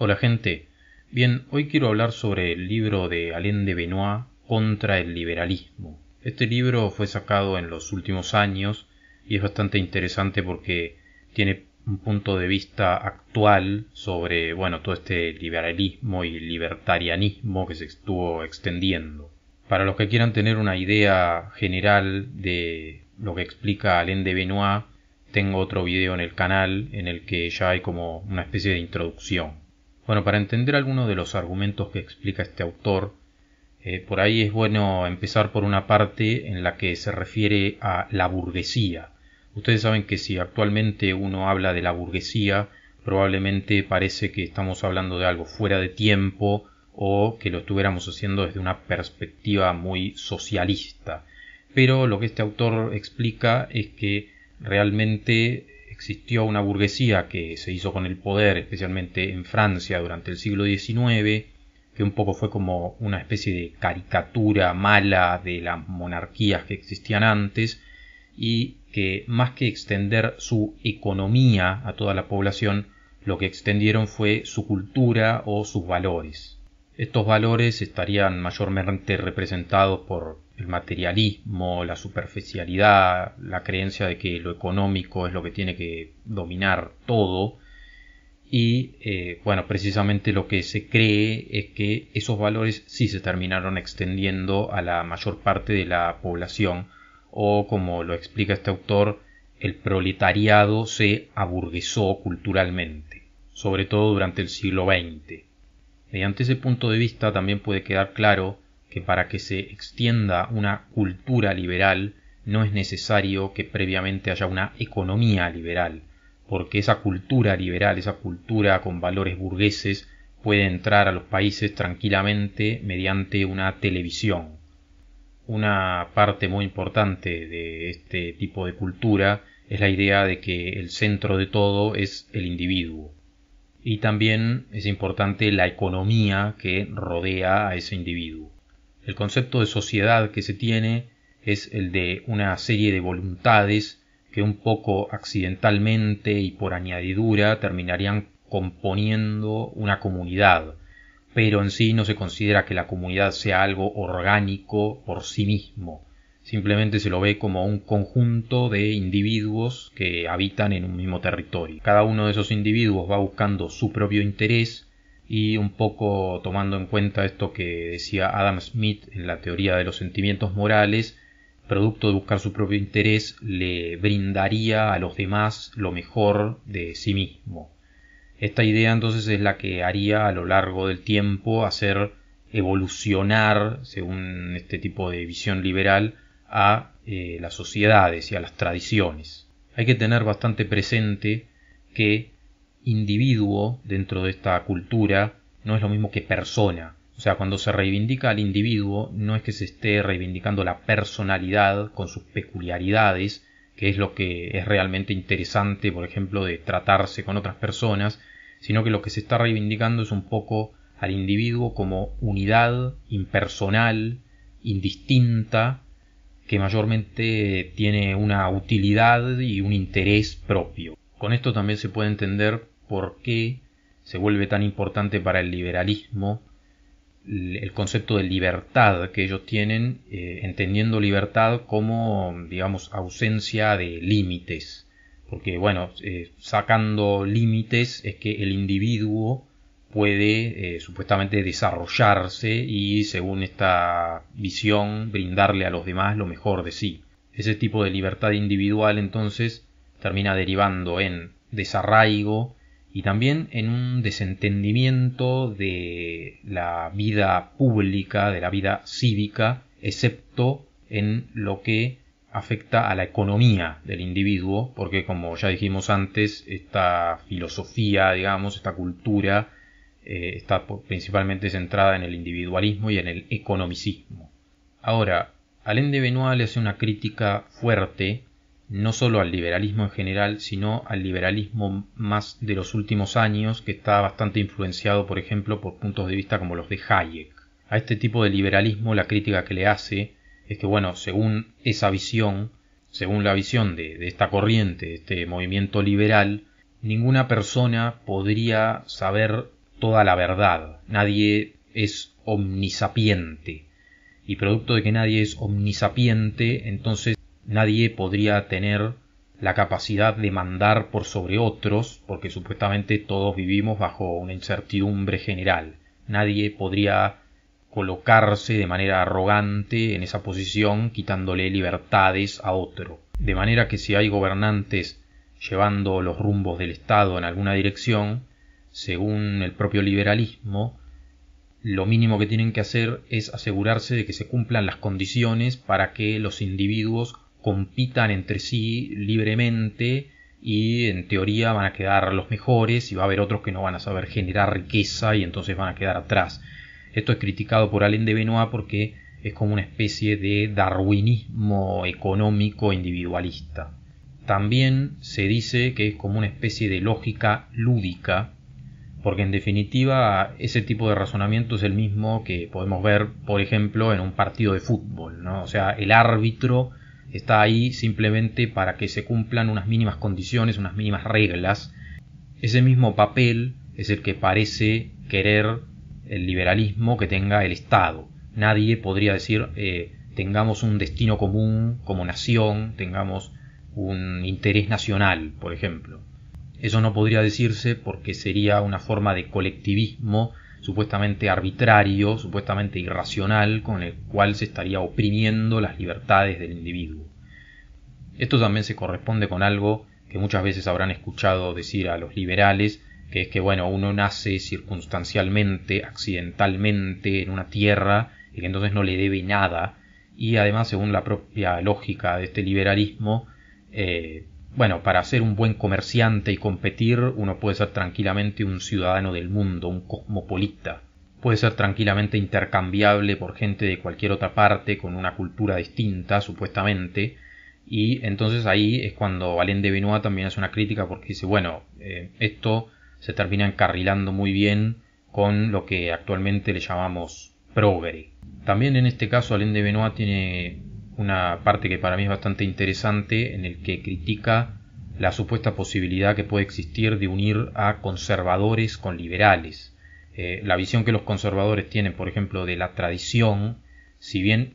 Hola gente, bien, hoy quiero hablar sobre el libro de Alain de Benoit contra el liberalismo. Este libro fue sacado en los últimos años y es bastante interesante porque tiene un punto de vista actual sobre, bueno, todo este liberalismo y libertarianismo que se estuvo extendiendo. Para los que quieran tener una idea general de lo que explica Alain de Benoit, tengo otro video en el canal en el que ya hay como una especie de introducción. Bueno, para entender algunos de los argumentos que explica este autor, eh, por ahí es bueno empezar por una parte en la que se refiere a la burguesía. Ustedes saben que si actualmente uno habla de la burguesía, probablemente parece que estamos hablando de algo fuera de tiempo o que lo estuviéramos haciendo desde una perspectiva muy socialista. Pero lo que este autor explica es que realmente existió una burguesía que se hizo con el poder, especialmente en Francia durante el siglo XIX, que un poco fue como una especie de caricatura mala de las monarquías que existían antes, y que más que extender su economía a toda la población, lo que extendieron fue su cultura o sus valores. Estos valores estarían mayormente representados por el materialismo, la superficialidad, la creencia de que lo económico es lo que tiene que dominar todo. Y eh, bueno, precisamente lo que se cree es que esos valores sí se terminaron extendiendo a la mayor parte de la población, o como lo explica este autor, el proletariado se aburguesó culturalmente, sobre todo durante el siglo XX. Mediante ese punto de vista también puede quedar claro que para que se extienda una cultura liberal no es necesario que previamente haya una economía liberal, porque esa cultura liberal, esa cultura con valores burgueses, puede entrar a los países tranquilamente mediante una televisión. Una parte muy importante de este tipo de cultura es la idea de que el centro de todo es el individuo. Y también es importante la economía que rodea a ese individuo. El concepto de sociedad que se tiene es el de una serie de voluntades que un poco accidentalmente y por añadidura terminarían componiendo una comunidad, pero en sí no se considera que la comunidad sea algo orgánico por sí mismo, simplemente se lo ve como un conjunto de individuos que habitan en un mismo territorio. Cada uno de esos individuos va buscando su propio interés y un poco tomando en cuenta esto que decía Adam Smith en la teoría de los sentimientos morales, producto de buscar su propio interés, le brindaría a los demás lo mejor de sí mismo. Esta idea entonces es la que haría a lo largo del tiempo hacer evolucionar, según este tipo de visión liberal, a eh, las sociedades y a las tradiciones. Hay que tener bastante presente que individuo dentro de esta cultura no es lo mismo que persona. O sea, cuando se reivindica al individuo, no es que se esté reivindicando la personalidad con sus peculiaridades, que es lo que es realmente interesante, por ejemplo, de tratarse con otras personas, sino que lo que se está reivindicando es un poco al individuo como unidad impersonal, indistinta, que mayormente tiene una utilidad y un interés propio. Con esto también se puede entender por qué se vuelve tan importante para el liberalismo el concepto de libertad que ellos tienen, eh, entendiendo libertad como, digamos, ausencia de límites. Porque, bueno, eh, sacando límites es que el individuo puede eh, supuestamente desarrollarse y, según esta visión, brindarle a los demás lo mejor de sí. Ese tipo de libertad individual entonces termina derivando en desarraigo, y también en un desentendimiento de la vida pública, de la vida cívica, excepto en lo que afecta a la economía del individuo, porque como ya dijimos antes, esta filosofía, digamos, esta cultura eh, está principalmente centrada en el individualismo y en el economicismo. Ahora, Alain de Benoit le hace una crítica fuerte no solo al liberalismo en general, sino al liberalismo más de los últimos años, que está bastante influenciado, por ejemplo, por puntos de vista como los de Hayek. A este tipo de liberalismo la crítica que le hace es que, bueno, según esa visión, según la visión de, de esta corriente, de este movimiento liberal, ninguna persona podría saber toda la verdad. Nadie es omnisapiente. Y producto de que nadie es omnisapiente, entonces nadie podría tener la capacidad de mandar por sobre otros, porque supuestamente todos vivimos bajo una incertidumbre general. Nadie podría colocarse de manera arrogante en esa posición quitándole libertades a otro. De manera que si hay gobernantes llevando los rumbos del Estado en alguna dirección, según el propio liberalismo, lo mínimo que tienen que hacer es asegurarse de que se cumplan las condiciones para que los individuos compitan entre sí libremente y en teoría van a quedar los mejores y va a haber otros que no van a saber generar riqueza y entonces van a quedar atrás. Esto es criticado por Alain de Benoit porque es como una especie de darwinismo económico individualista. También se dice que es como una especie de lógica lúdica, porque en definitiva ese tipo de razonamiento es el mismo que podemos ver, por ejemplo, en un partido de fútbol, ¿no? O sea, el árbitro está ahí simplemente para que se cumplan unas mínimas condiciones, unas mínimas reglas. Ese mismo papel es el que parece querer el liberalismo que tenga el Estado. Nadie podría decir eh, tengamos un destino común como nación, tengamos un interés nacional, por ejemplo. Eso no podría decirse porque sería una forma de colectivismo supuestamente arbitrario, supuestamente irracional, con el cual se estaría oprimiendo las libertades del individuo. Esto también se corresponde con algo que muchas veces habrán escuchado decir a los liberales, que es que bueno, uno nace circunstancialmente, accidentalmente, en una tierra, y que entonces no le debe nada, y además, según la propia lógica de este liberalismo, eh, bueno, para ser un buen comerciante y competir, uno puede ser tranquilamente un ciudadano del mundo, un cosmopolita. Puede ser tranquilamente intercambiable por gente de cualquier otra parte con una cultura distinta, supuestamente. Y entonces ahí es cuando Alain de Benoit también hace una crítica porque dice, bueno, eh, esto se termina encarrilando muy bien con lo que actualmente le llamamos progre. También en este caso Alain de Benoit tiene una parte que para mí es bastante interesante en el que critica la supuesta posibilidad que puede existir de unir a conservadores con liberales. Eh, la visión que los conservadores tienen, por ejemplo, de la tradición, si bien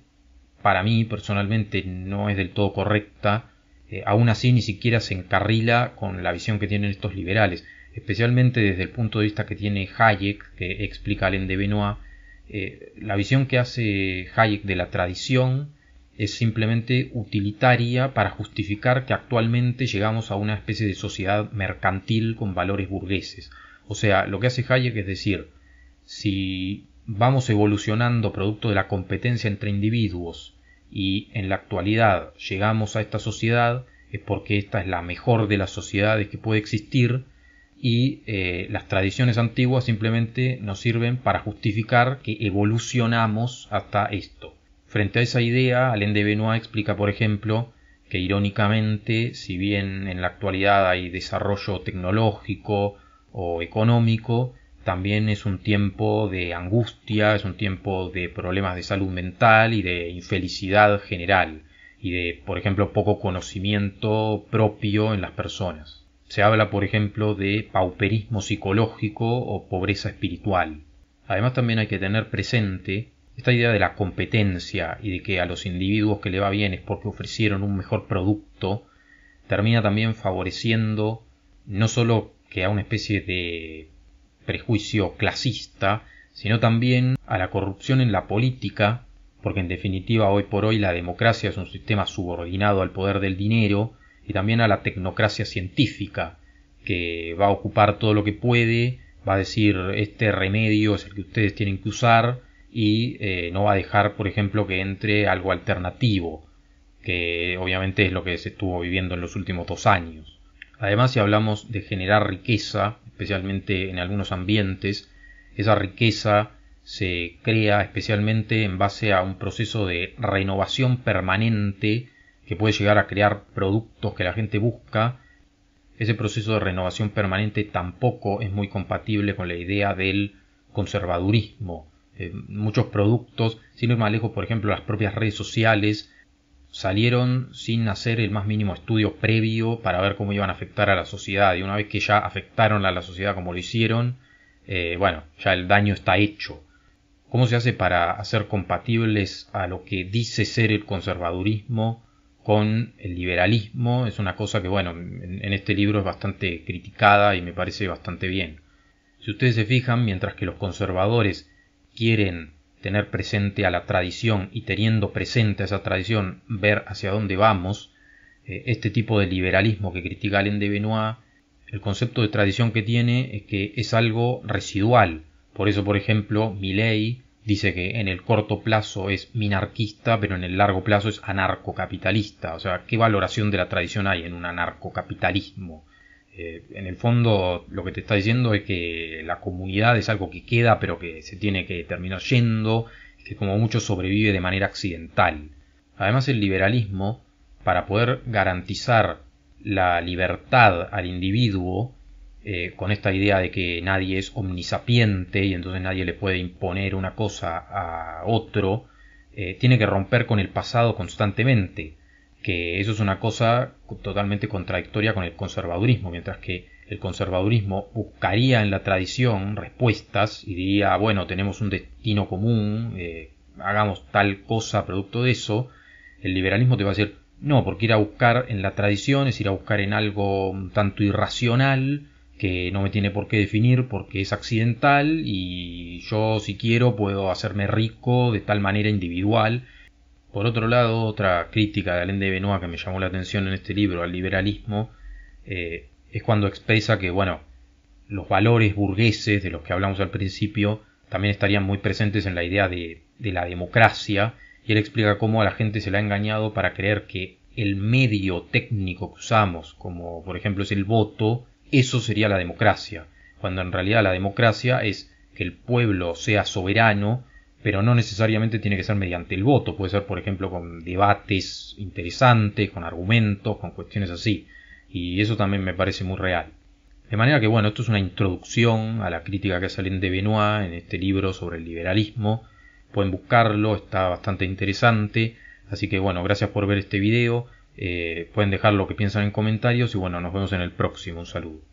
para mí personalmente no es del todo correcta, eh, aún así ni siquiera se encarrila con la visión que tienen estos liberales, especialmente desde el punto de vista que tiene Hayek, que explica Alain de Benoit, eh, la visión que hace Hayek de la tradición es simplemente utilitaria para justificar que actualmente llegamos a una especie de sociedad mercantil con valores burgueses. O sea, lo que hace Hayek es decir, si vamos evolucionando producto de la competencia entre individuos y en la actualidad llegamos a esta sociedad, es porque esta es la mejor de las sociedades que puede existir y eh, las tradiciones antiguas simplemente nos sirven para justificar que evolucionamos hasta esto. Frente a esa idea, Alain de Benoit explica, por ejemplo, que irónicamente, si bien en la actualidad hay desarrollo tecnológico o económico, también es un tiempo de angustia, es un tiempo de problemas de salud mental y de infelicidad general, y de, por ejemplo, poco conocimiento propio en las personas. Se habla, por ejemplo, de pauperismo psicológico o pobreza espiritual. Además, también hay que tener presente esta idea de la competencia y de que a los individuos que le va bien es porque ofrecieron un mejor producto, termina también favoreciendo no solo que a una especie de prejuicio clasista, sino también a la corrupción en la política, porque en definitiva hoy por hoy la democracia es un sistema subordinado al poder del dinero y también a la tecnocracia científica, que va a ocupar todo lo que puede, va a decir este remedio es el que ustedes tienen que usar, y eh, no va a dejar, por ejemplo, que entre algo alternativo, que obviamente es lo que se estuvo viviendo en los últimos dos años. Además, si hablamos de generar riqueza, especialmente en algunos ambientes, esa riqueza se crea especialmente en base a un proceso de renovación permanente que puede llegar a crear productos que la gente busca. Ese proceso de renovación permanente tampoco es muy compatible con la idea del conservadurismo, eh, muchos productos, sin ir más lejos, por ejemplo, las propias redes sociales salieron sin hacer el más mínimo estudio previo para ver cómo iban a afectar a la sociedad. Y una vez que ya afectaron a la sociedad como lo hicieron, eh, bueno, ya el daño está hecho. ¿Cómo se hace para hacer compatibles a lo que dice ser el conservadurismo con el liberalismo? Es una cosa que, bueno, en este libro es bastante criticada y me parece bastante bien. Si ustedes se fijan, mientras que los conservadores quieren tener presente a la tradición y teniendo presente a esa tradición ver hacia dónde vamos, eh, este tipo de liberalismo que critica Alain de Benoit, el concepto de tradición que tiene es que es algo residual. Por eso, por ejemplo, Milley dice que en el corto plazo es minarquista, pero en el largo plazo es anarcocapitalista. O sea, ¿qué valoración de la tradición hay en un anarcocapitalismo? Eh, en el fondo lo que te está diciendo es que la comunidad es algo que queda pero que se tiene que terminar yendo, que como mucho sobrevive de manera accidental. Además el liberalismo, para poder garantizar la libertad al individuo, eh, con esta idea de que nadie es omnisapiente y entonces nadie le puede imponer una cosa a otro, eh, tiene que romper con el pasado constantemente que eso es una cosa totalmente contradictoria con el conservadurismo, mientras que el conservadurismo buscaría en la tradición respuestas y diría, bueno, tenemos un destino común, eh, hagamos tal cosa producto de eso, el liberalismo te va a decir, no, porque ir a buscar en la tradición es ir a buscar en algo tanto irracional, que no me tiene por qué definir porque es accidental y yo si quiero puedo hacerme rico de tal manera individual por otro lado, otra crítica de Alain de Benoit que me llamó la atención en este libro al liberalismo eh, es cuando expresa que, bueno, los valores burgueses de los que hablamos al principio también estarían muy presentes en la idea de, la democracia y él explica cómo a la gente se le ha engañado para creer que el medio técnico que usamos, como por ejemplo es el voto, eso sería la democracia, cuando en realidad la democracia es que el pueblo sea soberano pero no necesariamente tiene que ser mediante el voto, puede ser por ejemplo con debates interesantes, con argumentos, con cuestiones así, y eso también me parece muy real. De manera que bueno, esto es una introducción a la crítica que salen de Benoit en este libro sobre el liberalismo, pueden buscarlo, está bastante interesante, así que bueno, gracias por ver este video, eh, pueden dejar lo que piensan en comentarios y bueno, nos vemos en el próximo, un saludo.